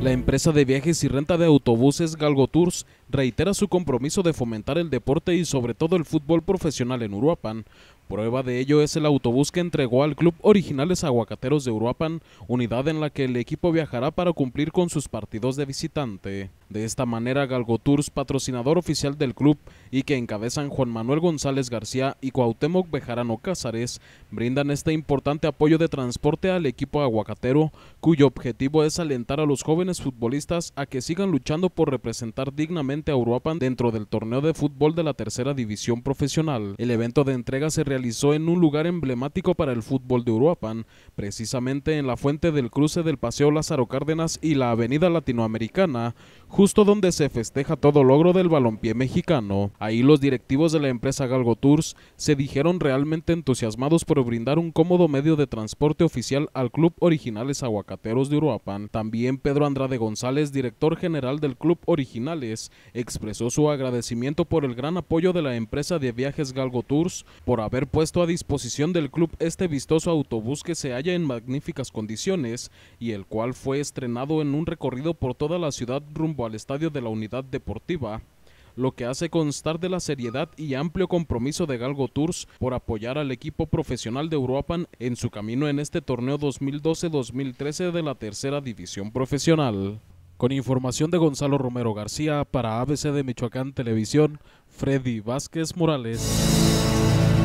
La empresa de viajes y renta de autobuses Galgo Tours reitera su compromiso de fomentar el deporte y sobre todo el fútbol profesional en Uruapan. Prueba de ello es el autobús que entregó al club Originales Aguacateros de Uruapan, unidad en la que el equipo viajará para cumplir con sus partidos de visitante. De esta manera, Galgo Tours, patrocinador oficial del club y que encabezan Juan Manuel González García y Cuauhtémoc Bejarano Cázares, brindan este importante apoyo de transporte al equipo aguacatero, cuyo objetivo es alentar a los jóvenes futbolistas a que sigan luchando por representar dignamente a Uruapan dentro del torneo de fútbol de la tercera división profesional. El evento de entrega se realizó en un lugar emblemático para el fútbol de Uruapan, precisamente en la fuente del cruce del Paseo Lázaro Cárdenas y la Avenida Latinoamericana, justo donde se festeja todo logro del balompié mexicano. Ahí los directivos de la empresa Galgo Tours se dijeron realmente entusiasmados por brindar un cómodo medio de transporte oficial al club Originales Aguacateros de Uruapan. También Pedro Andrade González, director general del club Originales, expresó su agradecimiento por el gran apoyo de la empresa de viajes Galgo Tours por haber puesto a disposición del club este vistoso autobús que se halla en magníficas condiciones y el cual fue estrenado en un recorrido por toda la ciudad rumbo al estadio de la Unidad Deportiva, lo que hace constar de la seriedad y amplio compromiso de Galgo Tours por apoyar al equipo profesional de Uruapan en su camino en este torneo 2012-2013 de la tercera división profesional. Con información de Gonzalo Romero García para ABC de Michoacán Televisión, Freddy Vázquez Morales.